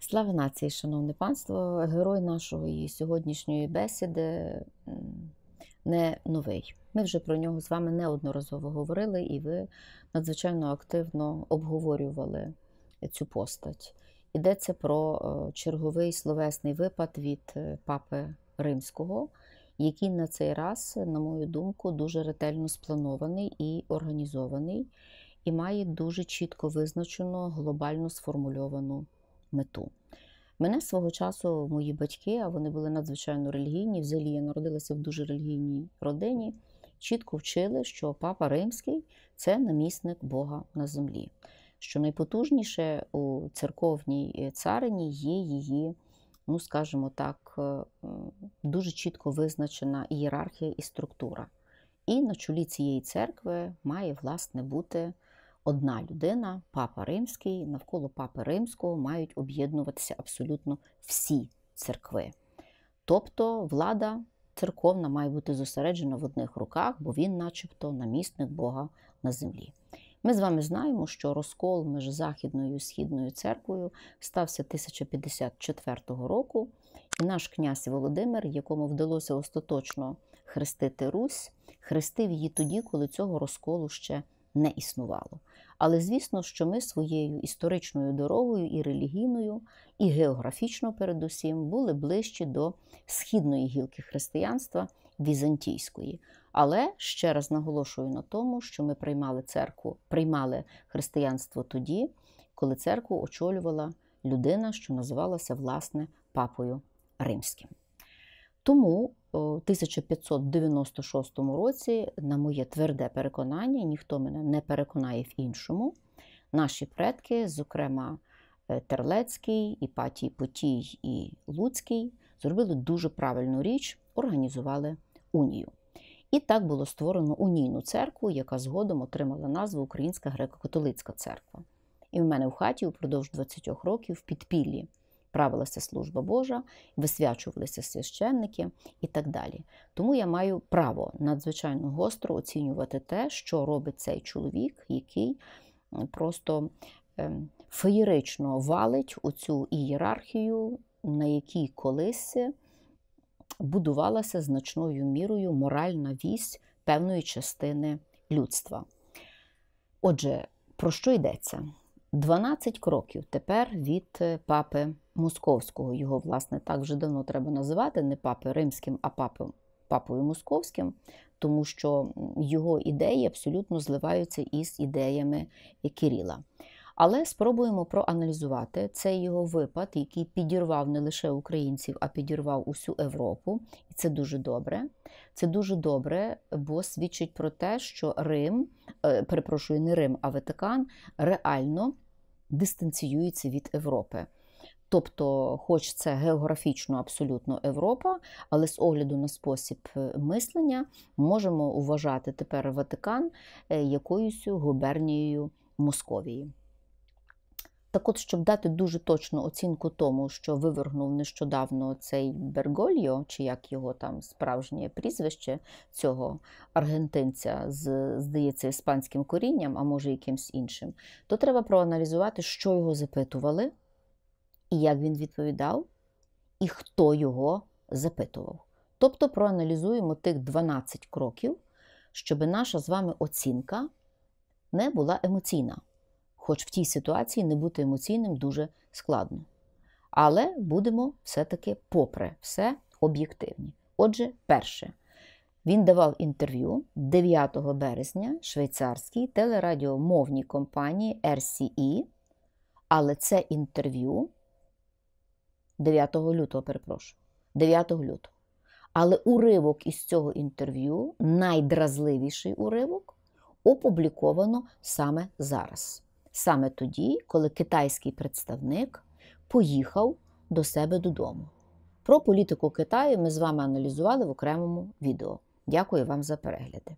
Слава нації, шановне панство, герой нашої сьогоднішньої бесіди не новий. Ми вже про нього з вами неодноразово говорили, і ви надзвичайно активно обговорювали цю постать. Йдеться про е, черговий словесний випад від е, папи Римського, який на цей раз, на мою думку, дуже ретельно спланований і організований, і має дуже чітко визначену глобально сформульовану мету. Мене свого часу мої батьки, а вони були надзвичайно релігійні. Взагалі я народилася в дуже релігійній родині. Чітко вчили, що папа римський це намісник Бога на землі. Що найпотужніше у церковній е, царині є її, ну скажімо так, е, дуже чітко визначена ієрархія і структура. І на чолі цієї церкви має власне бути одна людина, папа римський, навколо папи римського мають об'єднуватися абсолютно всі церкви. Тобто влада церковна має бути зосереджена в одних руках, бо він, начебто, намісник Бога на землі. Ми з вами знаємо, що розкол між Західною і Східною церквою стався 1054 року, і наш князь Володимир, якому вдалося остаточно хрестити Русь, хрестив її тоді, коли цього розколу ще не існувало. Але звісно, що ми своєю історичною дорогою і релігійною, і географічно, передусім, були ближчі до східної гілки християнства візантійської. Але ще раз наголошую на тому, що ми приймали церкву, приймали християнство тоді, коли церкву очолювала людина, що називалася власне папою римським. Тому 1596 тобто році, на моє тверде переконання, ніхто мене не переконає в іншому. Наші предки, зокрема е, Терлецький, Іпатій Потій і Луцький, зробили дуже правильну річ, організували унію. І так було створено унійну церкву, яка згодом отримала назву Українська греко-католицька церква. І в мене в хаті упродовж 20 років в підпіллі правилася служба Божа, висвячувалися священники і так далі. Тому я маю право надзвичайно гостро оцінювати те, що робить цей чоловік, який просто ем, феєрично валить у цю ієрархію, на якій колись е, будувалася значною мірою моральна вість певної частини людства. Отже, про що йдеться? 12 кроків тепер від е, папи Московського, його, власне, так вже давно треба називати, не папи римським, а папи, папою московським, тому що його ідеї абсолютно зливаються із ідеями Кирила. Але спробуємо проаналізувати цей його випад, який підірвав не лише українців, а підірвав усю Європу. І це дуже добре. Це дуже добре, бо свідчить про те, що Рим, е, перепрошую, не Рим, а Ватикан реально дистанціюється від Європи. Тобто, хоч це географічно абсолютно Європа, але з огляду на спосіб е, мислення можемо вважати тепер Ватикан е, якоюсь губернією Московії. Так от, щоб дати дуже точну оцінку тому, що вивергнув нещодавно цей Бергольо, чи як його там справжнє прізвище цього аргентинця, з, здається, іспанським корінням, а може, якимсь іншим, то треба проаналізувати, що його запитували і як він відповідав, і хто його запитував. Тобто проаналізуємо тих 12 кроків, щоб наша з вами оцінка не була емоційна. Хоч в тій ситуації не бути емоційним дуже складно. Але будемо все-таки, попри все, об'єктивні. Отже, перше, він давав інтерв'ю 9 березня швейцарській телерадіомовній компанії RCE, але це інтерв'ю 9 лютого, перепрошую, 9 лютого. Але уривок із цього інтерв'ю, найдразливіший уривок, опубліковано саме зараз. Саме тоді, коли китайський представник поїхав до себе додому. Про політику Китаю ми з вами аналізували в окремому відео. Дякую вам за перегляди.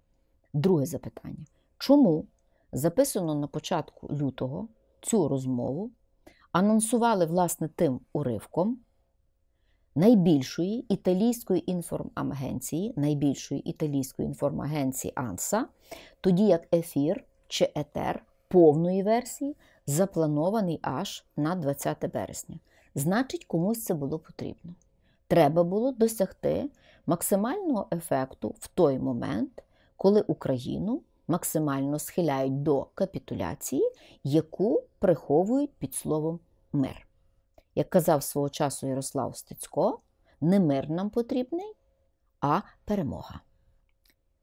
Друге запитання: чому записано на початку лютого цю розмову анонсували власне тим уривком найбільшої італійської інформагенції, найбільшої італійської інформагенції Анса, тоді як ефір чи етер повної версії запланований аж на 20 березня. Значить, комусь це було потрібно. Треба було досягти максимального ефекту в той момент, коли Україну максимально схиляють до капітуляції, яку приховують під словом мир. Як казав свого часу Ярослав Стецько, не мир нам потрібний, а перемога.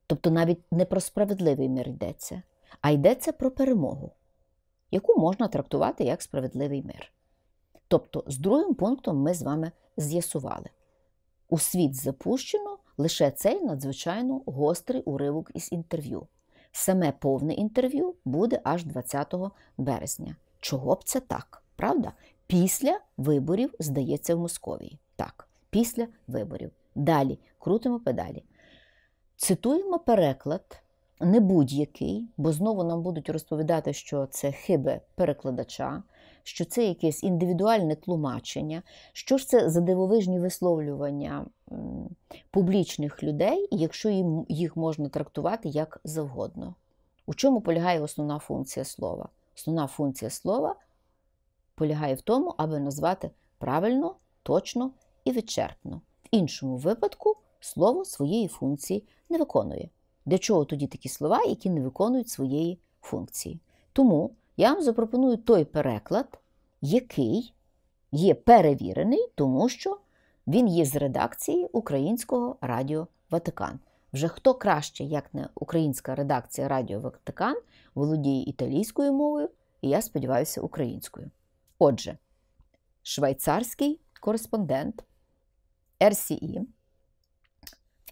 Тобто навіть не про справедливий мир йдеться, а йдеться про перемогу, яку можна трактувати як справедливий мир. Тобто, з другим пунктом ми з вами з'ясували. У світ запущено лише цей надзвичайно гострий уривок із інтерв'ю. Саме повне інтерв'ю буде аж 20 березня. Чого б це так? Правда? Після виборів, здається, в Московії. Так, після виборів. Далі крутимо педалі. Цитуємо переклад не будь-який, бо знову нам будуть розповідати, що це хиби перекладача, що це якесь індивідуальне тлумачення, що ж це за дивовижні висловлювання публічних людей, якщо їм їх можна трактувати як завгодно. У чому полягає основна функція слова? Основна функція слова полягає в тому, аби назвати правильно, точно і вичерпно. В іншому випадку слово своєї функції не виконує. Для чого тоді такі слова, які не виконують своєї функції? Тому я вам запропоную той переклад, який є перевірений, тому що він є з редакції Українського Радіо Ватикан. Вже хто краще, як не українська редакція Радіо Ватикан, володіє італійською мовою, і я сподіваюся, українською. Отже, швейцарський кореспондент РСІ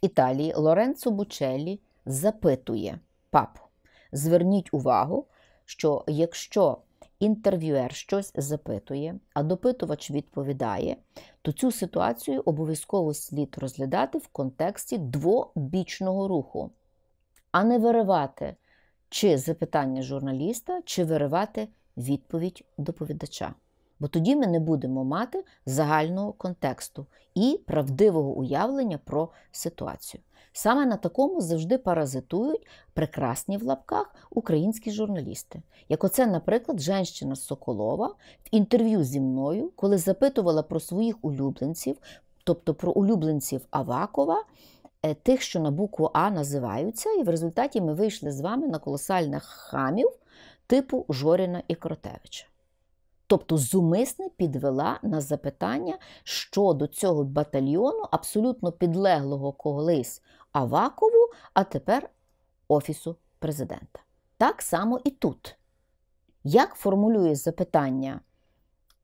в Італії Лоренцо Бучеллі запитує папу. Зверніть увагу, що якщо інтерв'юер щось запитує, а допитувач відповідає, то цю ситуацію обов'язково слід розглядати в контексті двобічного руху, а не виривати чи запитання журналіста, чи виривати відповідь доповідача. Бо тоді ми не будемо мати загального контексту і правдивого уявлення про ситуацію. Саме на такому завжди паразитують прекрасні в лапках українські журналісти. Як оце, наприклад, женщина Соколова в інтерв'ю зі мною, коли запитувала про своїх улюбленців, тобто про улюбленців Авакова. Е, тих, що на букву А називаються, і в результаті ми вийшли з вами на колосальних хамів типу Жоріна і Кротевича. Тобто зумисне підвела на запитання щодо цього батальйону, абсолютно підлеглого колись Авакову, а тепер Офісу президента. Так само і тут. Як формулює запитання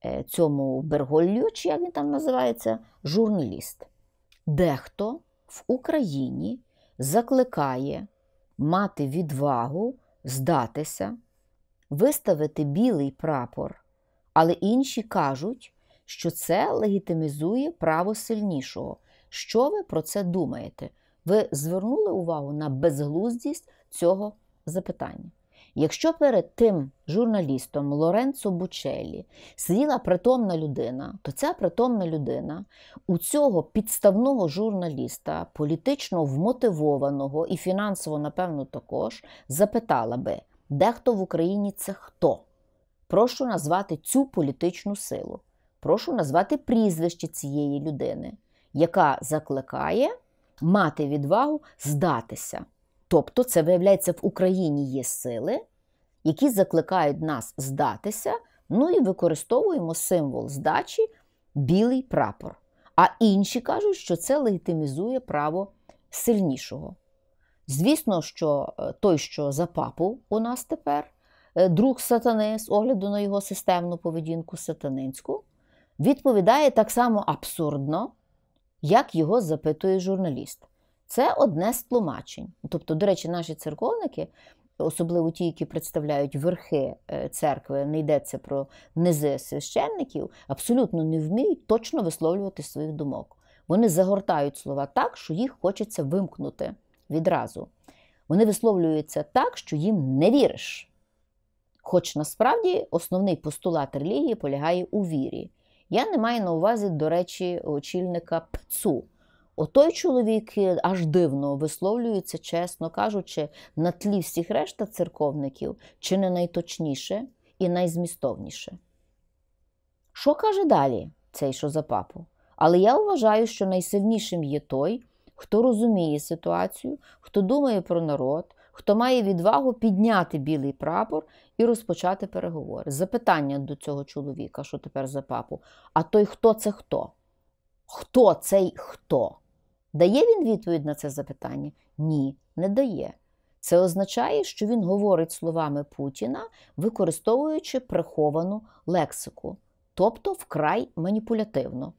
е, цьому Берголлю, чи як він там називається, журналіст? Дехто в Україні закликає мати відвагу, здатися, виставити білий прапор, але інші кажуть, що це легітимізує право сильнішого. Що ви про це думаєте? Ви звернули увагу на безглуздість цього запитання? Якщо перед тим журналістом Лоренцо Бучелі сиділа притомна людина, то ця притомна людина у цього підставного журналіста, політично вмотивованого і фінансово, напевно, також, запитала би, де хто в Україні це хто? Прошу назвати цю політичну силу. Прошу назвати прізвище цієї людини, яка закликає мати відвагу здатися. Тобто, це виявляється в Україні є сили, які закликають нас здатися, ну і використовуємо символ здачі, білий прапор. А інші кажуть, що це легітимізує право сильнішого. Звісно, що е, той, що за папу у нас тепер, е, друг сатани, з огляду на його системну поведінку сатанинську, відповідає так само абсурдно як його запитує журналіст. Це одне з тлумачень. Тобто, до речі, наші церковники, особливо ті, які представляють верхи е, церкви, не йдеться про низи священників, абсолютно не вміють точно висловлювати своїх думок. Вони загортають слова так, що їх хочеться вимкнути відразу. Вони висловлюються так, що їм не віриш. Хоч насправді основний постулат релігії полягає у вірі. Я не маю на увазі, до речі, очільника ПЦУ. Отой чоловік е, аж дивно висловлюється, чесно кажучи, на тлі всіх решта церковників чи не найточніше і найзмістовніше. Що каже далі цей що за папу? Але я вважаю, що найсильнішим є той, хто розуміє ситуацію, хто думає про народ, хто має відвагу підняти білий прапор і розпочати переговори. Запитання до цього чоловіка, що тепер за папу, а той хто це хто? Хто цей хто? Дає він відповідь на це запитання? Ні, не дає. Це означає, що він говорить словами Путіна, використовуючи приховану лексику, тобто вкрай маніпулятивно.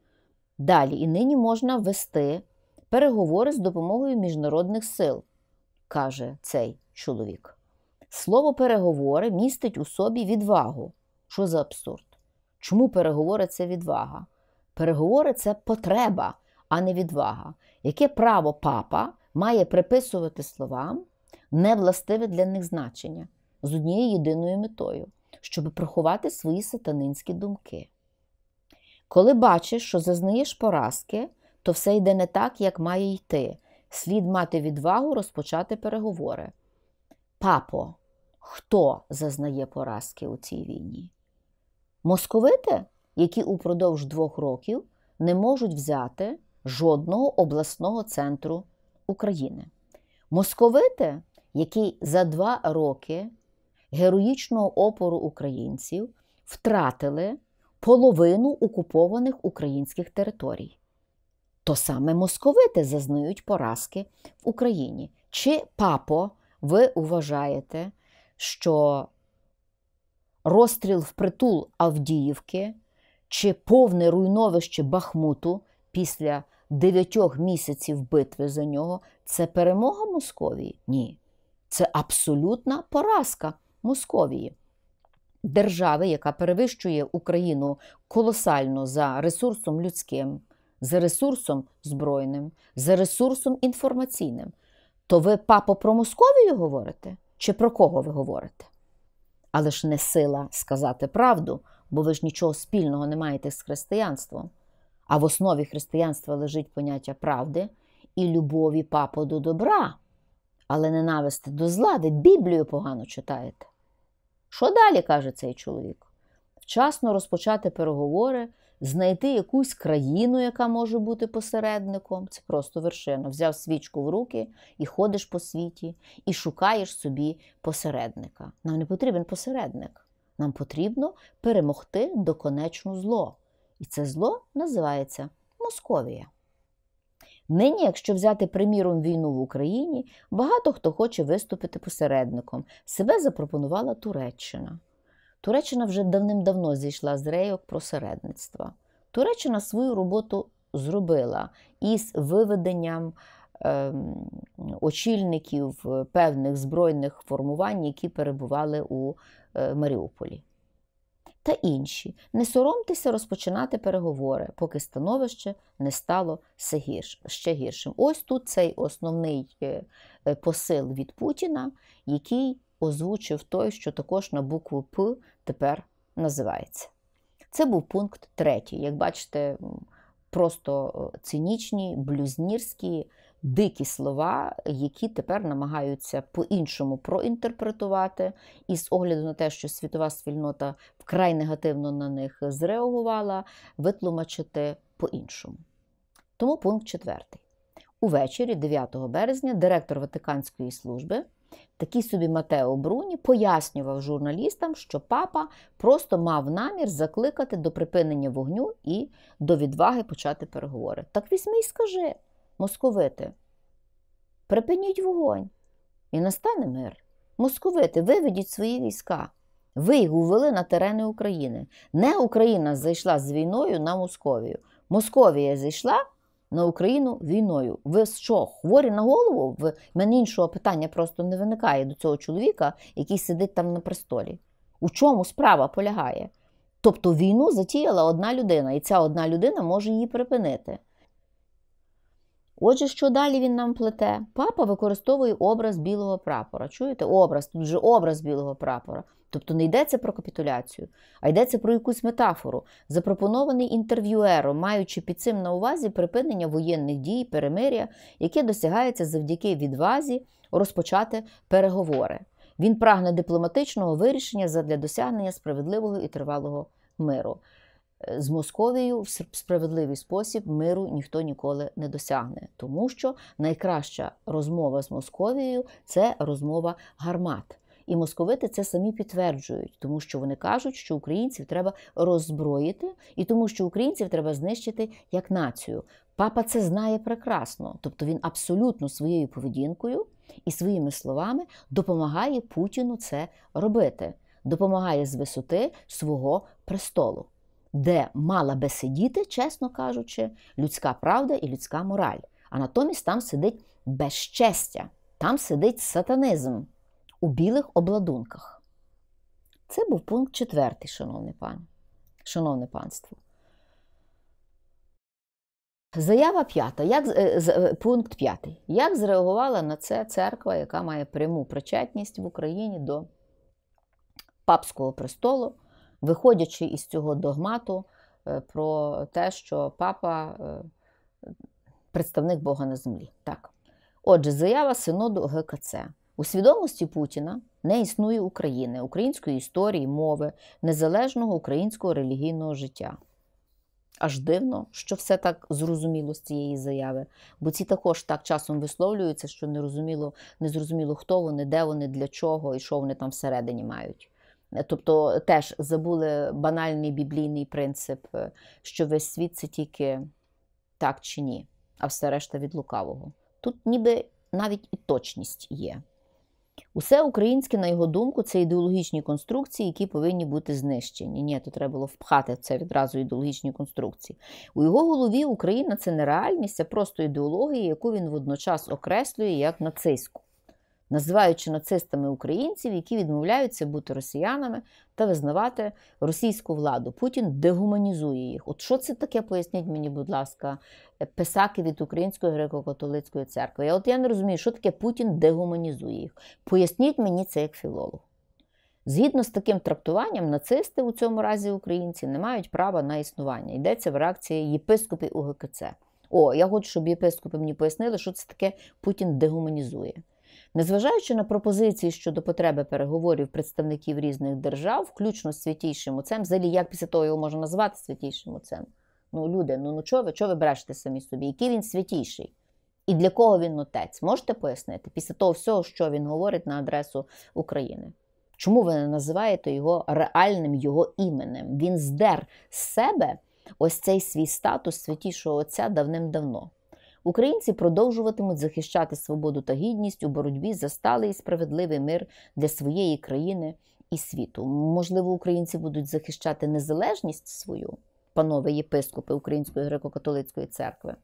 Далі і нині можна вести переговори з допомогою міжнародних сил каже цей чоловік. Слово переговори містить у собі відвагу. Що за абсурд? Чому переговори це відвага? Переговори це потреба, а не відвага. Яке право папа має приписувати словам властиве для них значення з однією єдиною метою, щоб приховати свої сатанинські думки? Коли бачиш, що зазнаєш поразки, то все йде не так, як має йти, слід мати відвагу розпочати переговори. Папо, хто зазнає поразки у цій війні? Московити, які упродовж двох років не можуть взяти жодного обласного центру України. Московити, які за два роки героїчного опору українців втратили половину окупованих українських територій то саме московити зазнають поразки в Україні. Чи папо, ви вважаєте, що розстріл в притул Авдіївки чи повне руйновище Бахмуту після дев'ятьох місяців битви за нього це перемога Московії? Ні. Це абсолютна поразка Московії. Держави, яка перевищує Україну колосально за ресурсом людським, за ресурсом збройним, за ресурсом інформаційним, то ви, папо, про Московію говорите? Чи про кого ви говорите? Але ж не сила сказати правду, бо ви ж нічого спільного не маєте з християнством. А в основі християнства лежить поняття правди і любові папо до добра, але ненависти до зла, ви Біблію погано читаєте. Що далі каже цей чоловік? Вчасно розпочати переговори знайти якусь країну, яка може бути посередником. Це просто вершина. Взяв свічку в руки і ходиш по світі, і шукаєш собі посередника. Нам не потрібен посередник. Нам потрібно перемогти доконечну зло. І це зло називається Московія. Нині, якщо взяти приміром війну в Україні, багато хто хоче виступити посередником. Себе запропонувала Туреччина. Туреччина вже давним-давно зійшла з рейок просередництва. Туреччина свою роботу зробила із виведенням ем, е, очільників певних збройних формувань, які перебували у е, Маріуполі. Та інші не соромтеся розпочинати переговори, поки становище не стало ще гіршим. Ось тут цей основний е, е, посил від Путіна, який озвучив той, що також на букву П тепер називається. Це був пункт третій. Як бачите, просто е, цинічні, блюзнірські, дикі слова, які тепер намагаються по-іншому проінтерпретувати. І з огляду на те, що світова спільнота вкрай негативно на них зреагувала, витлумачити по-іншому. Тому пункт четвертий. Увечері, 9 березня, директор Ватиканської служби, такий собі Матео Бруні, пояснював журналістам, що папа просто мав намір закликати до припинення вогню і до відваги почати переговори. Так візьми й скажи, московити, припиніть вогонь і настане мир. Московити, виведіть свої війська. Ви їх увели на терени України. Не Україна зайшла з війною на Московію. Московія зайшла на Україну війною. Ви що, хворі на голову? В мене іншого питання просто не виникає до цього чоловіка, який сидить там на престолі. У чому справа полягає? Тобто війну затіяла одна людина, і ця одна людина може її припинити. Отже, що далі він нам плете? Папа використовує образ білого прапора. Чуєте? Образ, тут же образ білого прапора. Тобто не йдеться про капітуляцію, а йдеться про якусь метафору, запропонований інтерв'юером, маючи під цим на увазі припинення воєнних дій, перемиря, яке досягається завдяки відвазі розпочати переговори. Він прагне дипломатичного вирішення задля досягнення справедливого і тривалого миру з Московією в справедливий спосіб миру ніхто ніколи не досягне, тому що найкраща розмова з Московією це розмова гармат. І московити це самі підтверджують, тому що вони кажуть, що українців треба роззброїти, і тому, що українців треба знищити як націю. Папа це знає прекрасно, тобто він абсолютно своєю поведінкою і своїми словами допомагає Путіну це робити, допомагає з висоти свого престолу де мала би сидіти, чесно кажучи, людська правда і людська мораль. А натомість там сидить безчестя, там сидить сатанизм у білих обладунках. Це був пункт четвертий, шановний пан, шановне панство. Заява п'ята. Як, е, е, Пункт п'ятий. Як зреагувала на це церква, яка має пряму причетність в Україні до Папського престолу, виходячи із цього догмату е, про те, що папа е, представник Бога на землі. Так. Отже, заява синоду ГКЦ. У свідомості Путіна не існує України, української історії, мови, незалежного українського релігійного життя. Аж дивно, що все так зрозуміло з цієї заяви, бо ці також так часом висловлюються, що нерозуміло, незрозуміло, хто вони, де вони, для чого і що вони там всередині мають. Тобто теж забули банальний біблійний принцип, е, що весь світ це тільки так чи ні, а все решта від лукавого. Тут ніби навіть і точність є. Усе українське, на його думку, це ідеологічні конструкції, які повинні бути знищені. Ні, то треба було впхати в це відразу ідеологічні конструкції. У його голові Україна це не реальність, а просто ідеологія, яку він водночас окреслює як нацистську називаючи нацистами українців, які відмовляються бути росіянами та визнавати російську владу. Путін дегуманізує їх. От що це таке? Поясніть мені, будь ласка, е, писаки від Української греко-католицької церкви. Я от я не розумію, що таке Путін дегуманізує їх. Поясніть мені це як філолог. Згідно з таким трактуванням, нацисти у цьому разі українці не мають права на існування. Йдеться в реакції єпископів УГКЦ. О, я хочу, щоб єпископи мені пояснили, що це таке Путін дегуманізує. Незважаючи на пропозиції щодо потреби переговорів представників різних держав, включно з святійшим отцем, взагалі як після того його можна назвати святійшим отцем? Ну, люди, ну ну чого ви чого ви брешете самі собі? Який він святіший? І для кого він отець? Можете пояснити? Після того всього, що він говорить на адресу України? Чому ви не називаєте його реальним його іменем? Він здер з себе ось цей свій статус святішого отця давним-давно. Українці продовжуватимуть захищати свободу та гідність у боротьбі за сталий і справедливий мир для своєї країни і світу. Можливо, українці будуть захищати незалежність свою, панове єпископи Української греко-католицької церкви.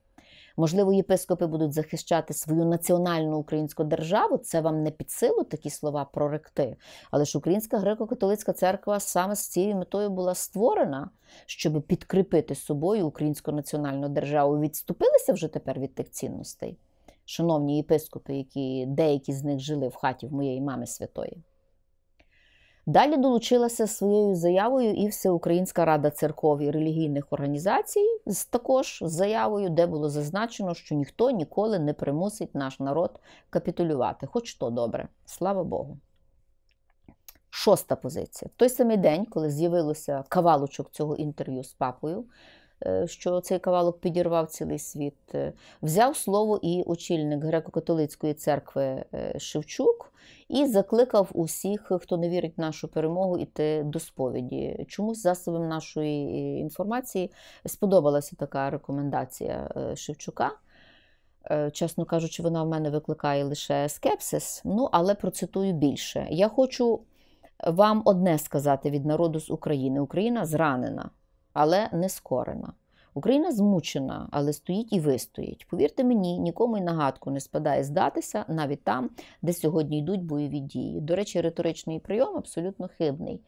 Можливо, єпископи будуть захищати свою національну українську державу. Це вам не під силу такі слова проректи. Але ж Українська греко-католицька церква саме з цією метою була створена, щоб підкріпити собою українську національну державу. Відступилися вже тепер від тих цінностей, шановні єпископи, які деякі з них жили в хаті в моєї мами святої. Далі долучилася своєю заявою і Всеукраїнська рада церков і релігійних організацій, з також заявою, де було зазначено, що ніхто ніколи не примусить наш народ капітулювати. Хоч то добре, слава Богу. Шоста позиція. В той самий день, коли з'явилося кавалочок цього інтерв'ю з папою, Е, що цей кавалок підірвав цілий світ. Е, взяв слово і очільник греко-католицької церкви е, Шевчук і закликав усіх, хто не вірить в нашу перемогу, іти до сповіді. Чомусь засобом нашої інформації сподобалася така рекомендація Шевчука. Чесно кажучи, вона в мене викликає лише скепсис, ну але процитую більше. Я хочу вам одне сказати від народу з України: Україна зранена але не скорена. Україна змучена, але стоїть і вистоїть. Повірте мені, нікому й нагадку не спадає здатися навіть там, де сьогодні йдуть бойові дії. До речі, риторичний прийом абсолютно хибний.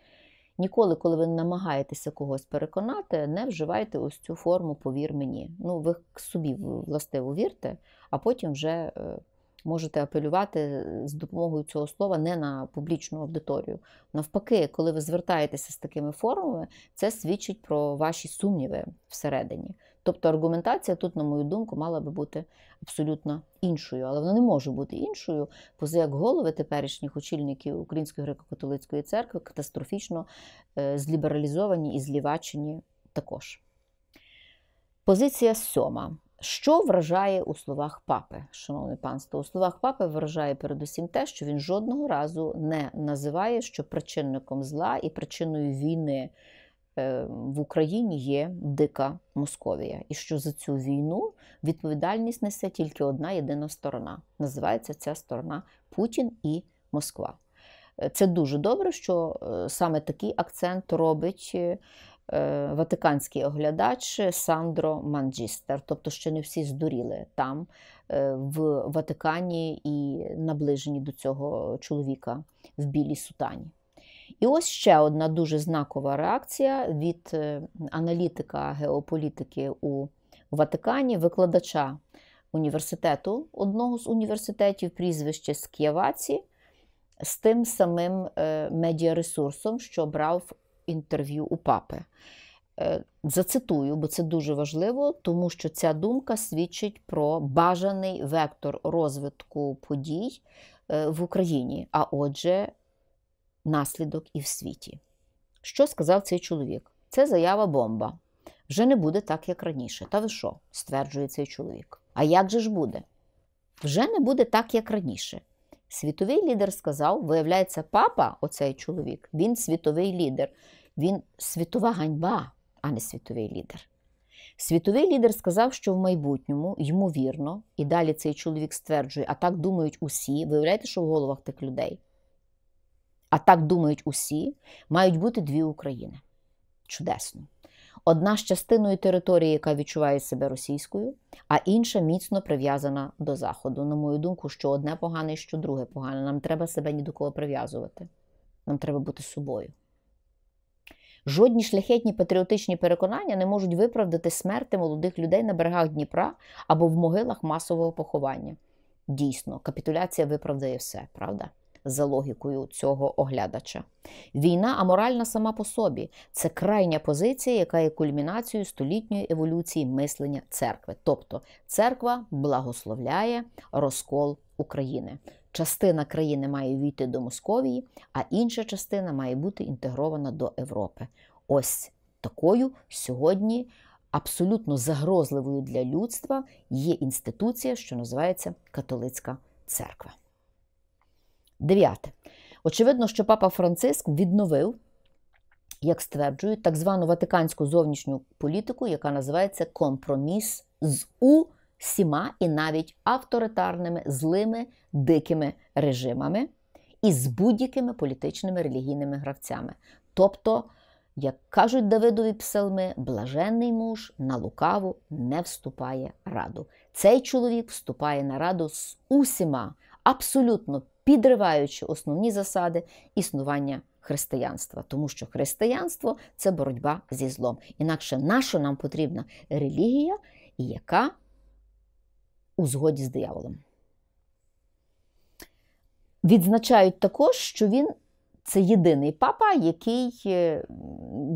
Ніколи, коли ви намагаєтеся когось переконати, не вживайте ось цю форму Повір мені. Ну, ви собі властиво вірте, а потім вже е, можете апелювати е, з допомогою цього слова не на публічну аудиторію. Навпаки, коли ви звертаєтеся з такими формами, це свідчить про ваші сумніви всередині. Тобто аргументація тут, на мою думку, мала би бути абсолютно іншою, але вона не може бути іншою, поза як голови теперішніх очільників Української греко-католицької церкви катастрофічно е, злібералізовані і злівачені також. Позиція сьома. Що вражає у словах папи, шановне панство? У словах папи вражає передусім те, що він жодного разу не називає, що причинником зла і причиною війни е, в Україні є дика Московія, і що за цю війну відповідальність несе тільки одна єдина сторона. Називається ця сторона Путін і Москва. Е, це дуже добре, що е, саме такий акцент робить Е, ватиканський оглядач Сандро Манджістер, тобто ще не всі здуріли там, е, в Ватикані і наближені до цього чоловіка в білій сутані. І ось ще одна дуже знакова реакція від е, аналітика геополітики у Ватикані, викладача університету, одного з університетів, прізвище Ск'яваці, з тим самим медіаресурсом, що брав інтерв'ю у папи. Е, зацитую, бо це дуже важливо, тому що ця думка свідчить про бажаний вектор розвитку подій е, в Україні, а отже, наслідок і в світі. Що сказав цей чоловік? Це заява бомба. Вже не буде так, як раніше. Та ви що? стверджує цей чоловік. А як же ж буде? Вже не буде так, як раніше. Світовий лідер сказав, виявляється, папа, оцей чоловік, він світовий лідер. Він світова ганьба, а не світовий лідер. Світовий лідер сказав, що в майбутньому, ймовірно, і далі цей чоловік стверджує, а так думають усі, виявляєте, що в головах тих людей. А так думають усі, мають бути дві України. Чудесно. Одна з частиною території, яка відчуває себе російською, а інша міцно прив'язана до Заходу. На мою думку, що одне погане, що друге погане. Нам треба себе ні до кого прив'язувати. Нам треба бути собою. Жодні шляхетні патріотичні переконання не можуть виправдати смерти молодих людей на берегах Дніпра або в могилах масового поховання. Дійсно, капітуляція виправдає все, правда? За логікою цього оглядача. Війна аморальна сама по собі. Це крайня позиція, яка є кульмінацією столітньої еволюції мислення церкви. Тобто церква благословляє розкол України частина країни має війти до Московії, а інша частина має бути інтегрована до Європи. Ось такою сьогодні абсолютно загрозливою для людства є інституція, що називається Католицька церква. Дев'яте. Очевидно, що папа Франциск відновив, як стверджують, так звану ватиканську зовнішню політику, яка називається компроміс з У всіма і навіть авторитарними злими дикими режимами і з будь-якими політичними релігійними гравцями. Тобто, як кажуть Давидові псалми, блаженний муж на лукаву не вступає раду. Цей чоловік вступає на раду з усіма, абсолютно підриваючи основні засади існування християнства, тому що християнство це боротьба зі злом. Інакше на що нам потрібна релігія, яка у згоді з дияволом. Відзначають також, що він це єдиний папа, який е,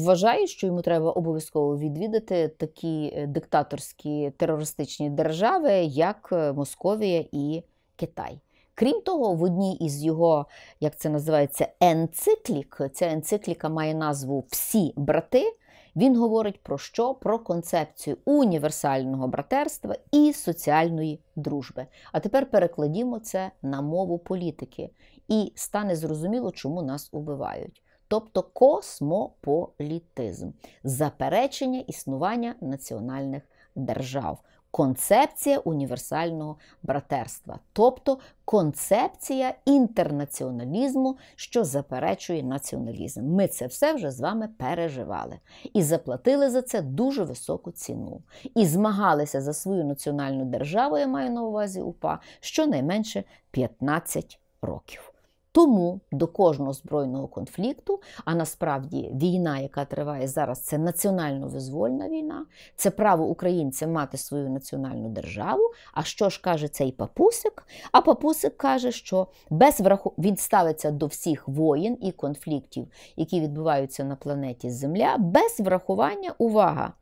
вважає, що йому треба обов'язково відвідати такі е, диктаторські терористичні держави, як е, Московія і Китай. Крім того, в одній із його, як це називається, енциклік, ця енцикліка має назву Всі брати. Він говорить про що? Про концепцію універсального братерства і соціальної дружби. А тепер перекладімо це на мову політики, і стане зрозуміло, чому нас убивають. Тобто космополітизм, заперечення існування національних держав концепція універсального братерства, тобто концепція інтернаціоналізму, що заперечує націоналізм. Ми це все вже з вами переживали і заплатили за це дуже високу ціну. І змагалися за свою національну державу, я маю на увазі УПА, щонайменше 15 років. Тому до кожного збройного конфлікту, а насправді війна, яка триває зараз, це національно визвольна війна, це право українця мати свою національну державу. А що ж каже цей папусик? А папусик каже, що без враху він ставиться до всіх воєн і конфліктів, які відбуваються на планеті Земля, без врахування увага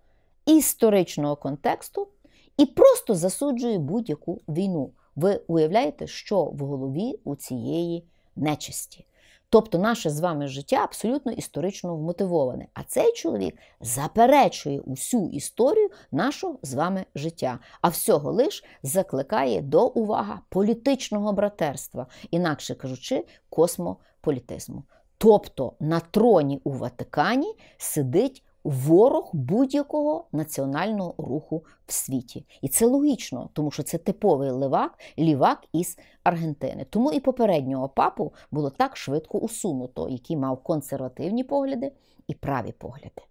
історичного контексту і просто засуджує будь-яку війну. Ви уявляєте, що в голові у цієї нечисті. Тобто наше з вами життя абсолютно історично вмотивоване. А цей чоловік заперечує усю історію нашого з вами життя, а всього лиш закликає до уваги політичного братерства, інакше кажучи, космополітизму. Тобто на троні у Ватикані сидить ворог будь-якого національного руху в світі. І це логічно, тому що це типовий левак, лівак із Аргентини. Тому і попереднього папу було так швидко усунуто, який мав консервативні погляди і праві погляди.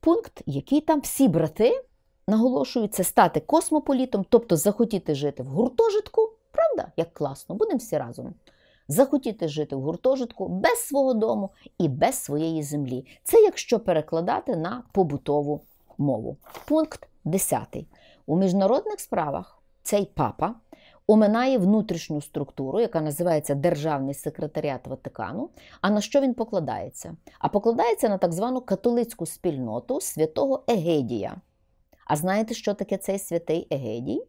Пункт, який там всі брати наголошують, це стати космополітом, тобто захотіти жити в гуртожитку. Правда, як класно, будемо всі разом захотіти жити в гуртожитку без свого дому і без своєї землі. Це якщо перекладати на побутову мову. Пункт 10. У міжнародних справах цей папа оминає внутрішню структуру, яка називається Державний секретаріат Ватикану. А на що він покладається? А покладається на так звану католицьку спільноту святого Егедія. А знаєте, що таке цей святий Егедій?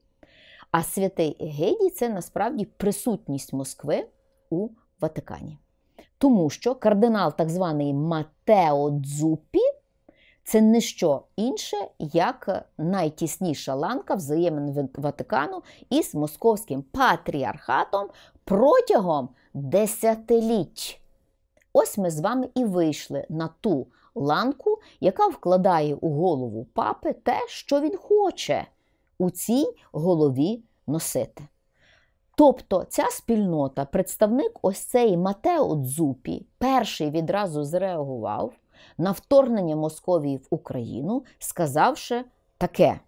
А святий Егедій це насправді присутність Москви у Ватикані. Тому що кардинал, так званий Матео Дзупі, це не що інше, як найтісніша ланка взаємин Ватикану із московським патріархатом протягом десятиліть. Ось ми з вами і вийшли на ту ланку, яка вкладає у голову папи те, що він хоче у цій голові носити. Тобто ця спільнота, представник ось цей Матео Дзупі, перший відразу зреагував на вторгнення Московії в Україну, сказавши таке.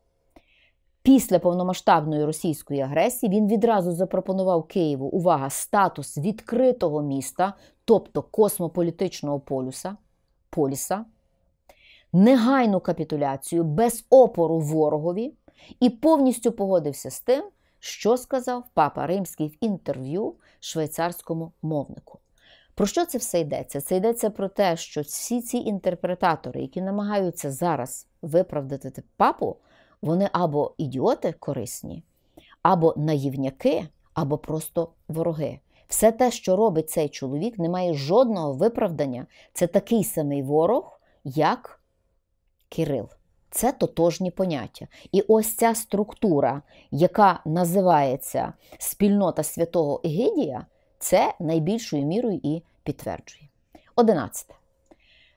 Після повномасштабної російської агресії він відразу запропонував Києву увага, статус відкритого міста, тобто космополітичного полюса, поліса, негайну капітуляцію без опору ворогові і повністю погодився з тим, що сказав папа Римський в інтерв'ю швейцарському мовнику. Про що це все йдеться? Це йдеться про те, що всі ці інтерпретатори, які намагаються зараз виправдати папу, вони або ідіоти корисні, або наївняки, або просто вороги. Все те, що робить цей чоловік, не має жодного виправдання. Це такий самий ворог, як Кирил. Це тотожні поняття. І ось ця структура, яка називається спільнота святого Егидія, це найбільшою мірою і підтверджує. Одинадцяте.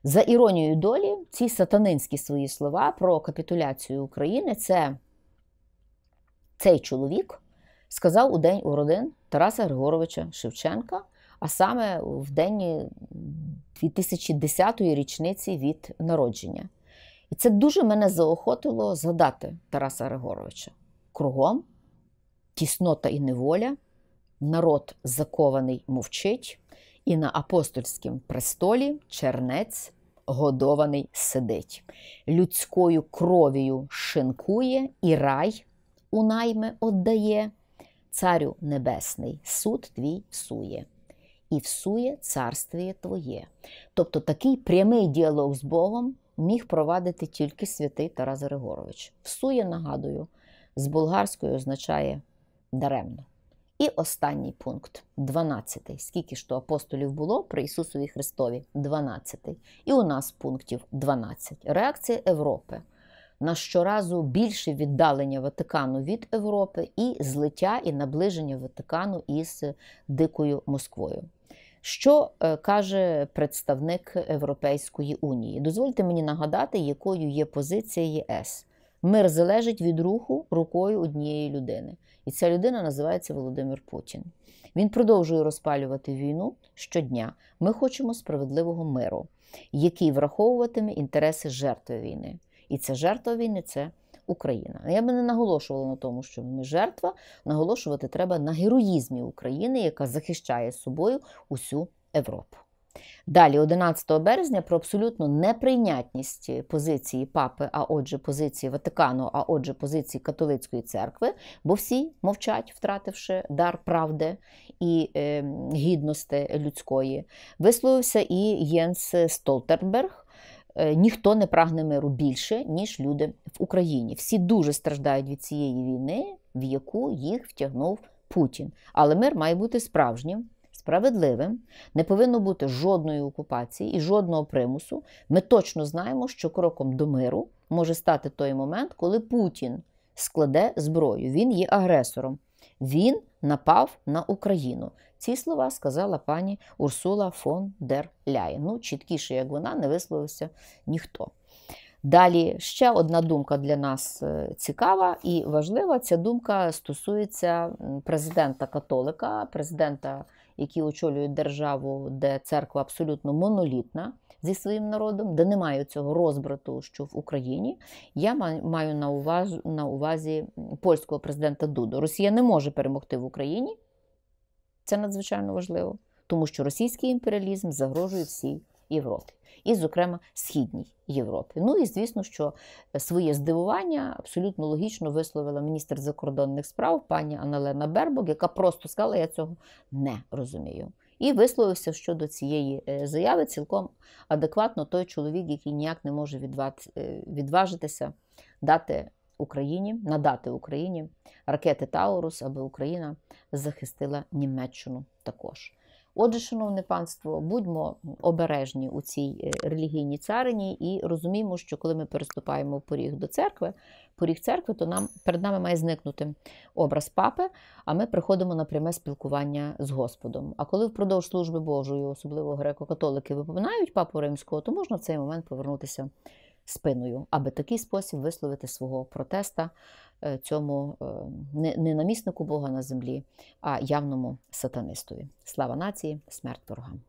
За іронією долі, ці сатанинські свої слова про капітуляцію України, це цей чоловік сказав у день уродин Тараса Григоровича Шевченка, а саме в день 2010-ї річниці від народження. І це дуже мене заохотило згадати Тараса Григоровича. Кругом тіснота і неволя, народ закований мовчить, і на апостольському престолі чернець годований сидить, людською кров'ю шинкує і рай у найми отдає. Царю Небесний, суд твій всує, і всує царствіє Твоє. Тобто такий прямий діалог з Богом, міг провадити тільки святий Тарас Григорович. Всує, нагадую, з болгарською означає даремно. І останній пункт 12. Скільки ж то апостолів було при Ісусові Христові? 12. І у нас пунктів 12. Реакція Європи на щоразу більше віддалення Ватикану від Європи і злиття і наближення Ватикану із Дикою Москвою. Що е, каже представник Європейської унії? Дозвольте мені нагадати, якою є позиція ЄС. Мир залежить від руху рукою однієї людини, і ця людина називається Володимир Путін. Він продовжує розпалювати війну щодня. Ми хочемо справедливого миру, який враховуватиме інтереси жертви війни. І ця жертва війни це Україна. Ну, я би не наголошувала на тому, що ми жертва. Наголошувати треба на героїзмі України, яка захищає собою усю Європу. Далі, 11 березня, про абсолютну неприйнятність позиції папи, а отже, позиції Ватикану, а отже, позиції католицької церкви, бо всі мовчать, втративши дар правди і е, гідності людської, висловився і Єнс Столтерберг, Е, ніхто не прагне миру більше, ніж люди в Україні. Всі дуже страждають від цієї війни, в яку їх втягнув Путін. Але мир має бути справжнім, справедливим, не повинно бути жодної окупації і жодного примусу. Ми точно знаємо, що кроком до миру може стати той момент, коли Путін складе зброю. Він є агресором. Він напав на Україну. Ці слова сказала пані Урсула фон дер Ляй. Ну, чіткіше, як вона, не висловився ніхто. Далі ще одна думка для нас е, цікава і важлива. Ця думка стосується президента-католика, президента, який очолює державу, де церква абсолютно монолітна зі своїм народом, де немає цього розбрату, що в Україні. Я маю на увазі, на увазі польського президента Дуду. Росія не може перемогти в Україні. Це надзвичайно важливо, тому що російський імперіалізм загрожує всій Європі, і, зокрема, Східній Європі. Ну і звісно, що е, своє здивування абсолютно логічно висловила міністр закордонних справ пані Аналена Бербок, яка просто сказала: я цього не розумію. І висловився щодо цієї е, заяви цілком адекватно той чоловік, який ніяк не може е, відважитися дати Україні, надати Україні ракети Таурус, аби Україна захистила Німеччину також. Отже, шановне панство, будьмо обережні у цій е, релігійній царині і розуміємо, що коли ми переступаємо поріг до церкви, поріг церкви, то нам перед нами має зникнути образ папи, а ми приходимо на пряме спілкування з Господом. А коли впродовж служби Божої, особливо греко-католики, випоминають папу римського, то можна в цей момент повернутися спиною, аби такий спосіб висловити свого протеста Е, цьому е, не наміснику Бога на землі, а явному сатанистові. Слава нації, смерть ворогам!